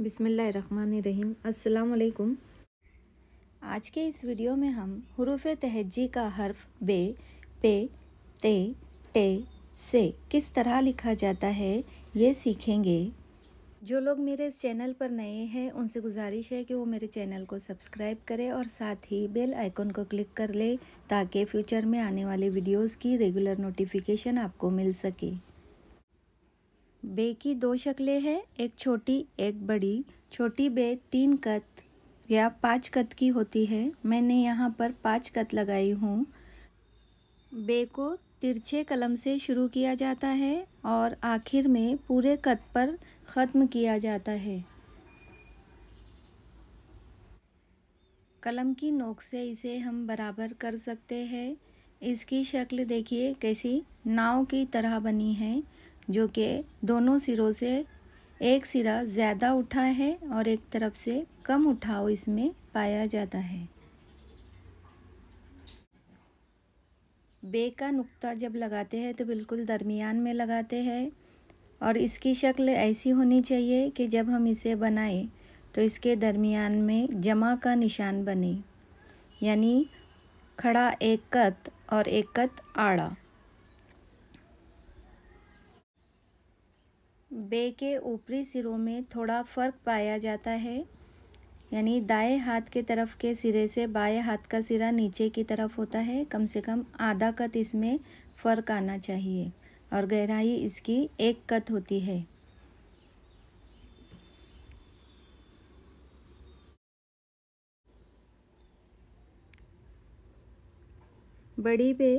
बिसमीम् अल्लाम आज के इस वीडियो में हम हरूफ तहजी का हर्फ बे पे ते टे से किस तरह लिखा जाता है ये सीखेंगे जो लोग मेरे इस चैनल पर नए हैं उनसे गुजारिश है कि वो मेरे चैनल को सब्सक्राइब करें और साथ ही बेल आइकन को क्लिक कर लें ताकि फ्यूचर में आने वाले वीडियोस की रेगुलर नोटिफिकेशन आपको मिल सके बे की दो शक्लें हैं एक छोटी एक बड़ी छोटी बे तीन कत या पाँच कत की होती है मैंने यहाँ पर पाँच कत लगाई हूँ बे को तिरछे कलम से शुरू किया जाता है और आखिर में पूरे कत पर ख़त्म किया जाता है कलम की नोक से इसे हम बराबर कर सकते हैं इसकी शक्ल देखिए कैसी नाव की तरह बनी है जो कि दोनों सिरों से एक सिरा ज़्यादा उठा है और एक तरफ से कम उठाव इसमें पाया जाता है बे का नुक्ता जब लगाते हैं तो बिल्कुल दरमियान में लगाते हैं और इसकी शक्ल ऐसी होनी चाहिए कि जब हम इसे बनाएं तो इसके दरमियान में जमा का निशान बने यानी खड़ा एक कत और एक कत आड़ा बे के ऊपरी सिरों में थोड़ा फ़र्क पाया जाता है यानी दाएं हाथ के तरफ के सिरे से बाएं हाथ का सिरा नीचे की तरफ होता है कम से कम आधा कत इसमें फ़र्क आना चाहिए और गहराई इसकी एक कत होती है बड़ी बे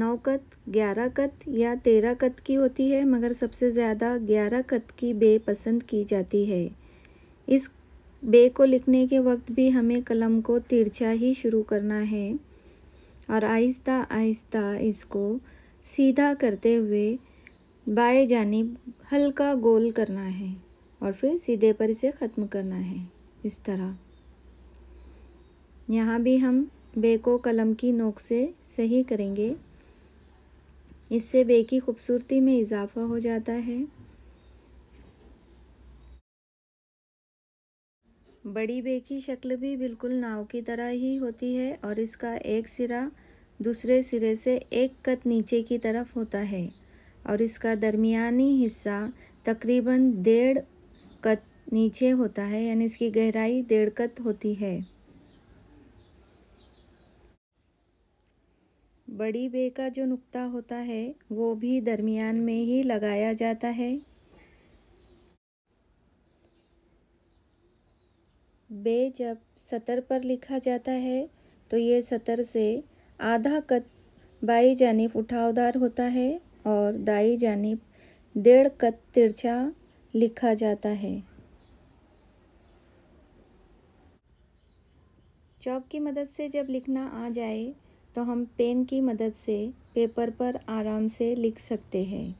नौ कत ग्यारह कत या तेरह कत की होती है मगर सबसे ज़्यादा ग्यारह कत की बे पसंद की जाती है इस बे को लिखने के वक्त भी हमें कलम को तिरछा ही शुरू करना है और आहिस्ता आहिस्ता इसको सीधा करते हुए बाएं जानिब हल्का गोल करना है और फिर सीधे पर इसे ख़त्म करना है इस तरह यहाँ भी हम बे को कलम की नोक से सही करेंगे इससे बे की खूबसूरती में इजाफा हो जाता है बड़ी बे की शक्ल भी बिल्कुल नाव की तरह ही होती है और इसका एक सिरा दूसरे सिरे से एक कत नीचे की तरफ होता है और इसका दरमियानी हिस्सा तकरीबन डेढ़ कत नीचे होता है यानी इसकी गहराई डेढ़ कत होती है बड़ी बे का जो नुक्ता होता है वो भी दरमियान में ही लगाया जाता है बे जब सतर पर लिखा जाता है तो ये सतर से आधा कद बाई जानब उठावदार होता है और दाई जानब डेढ़ कद तिरछा लिखा जाता है चौक की मदद से जब लिखना आ जाए तो हम पेन की मदद से पेपर पर आराम से लिख सकते हैं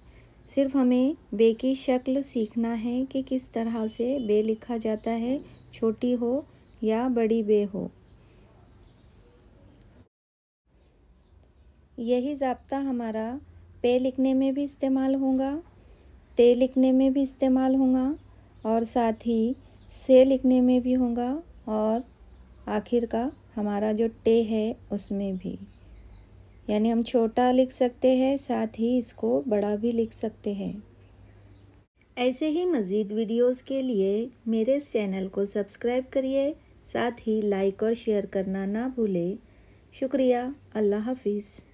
सिर्फ हमें बे की शक्ल सीखना है कि किस तरह से बे लिखा जाता है छोटी हो या बड़ी बे हो यही जबता हमारा पे लिखने में भी इस्तेमाल होगा ते लिखने में भी इस्तेमाल होगा और साथ ही से लिखने में भी होगा और आखिर का हमारा जो टे है उसमें भी यानी हम छोटा लिख सकते हैं साथ ही इसको बड़ा भी लिख सकते हैं ऐसे ही मज़ीद वीडियोस के लिए मेरे इस चैनल को सब्सक्राइब करिए साथ ही लाइक और शेयर करना ना भूलें शुक्रिया अल्लाह हाफिज़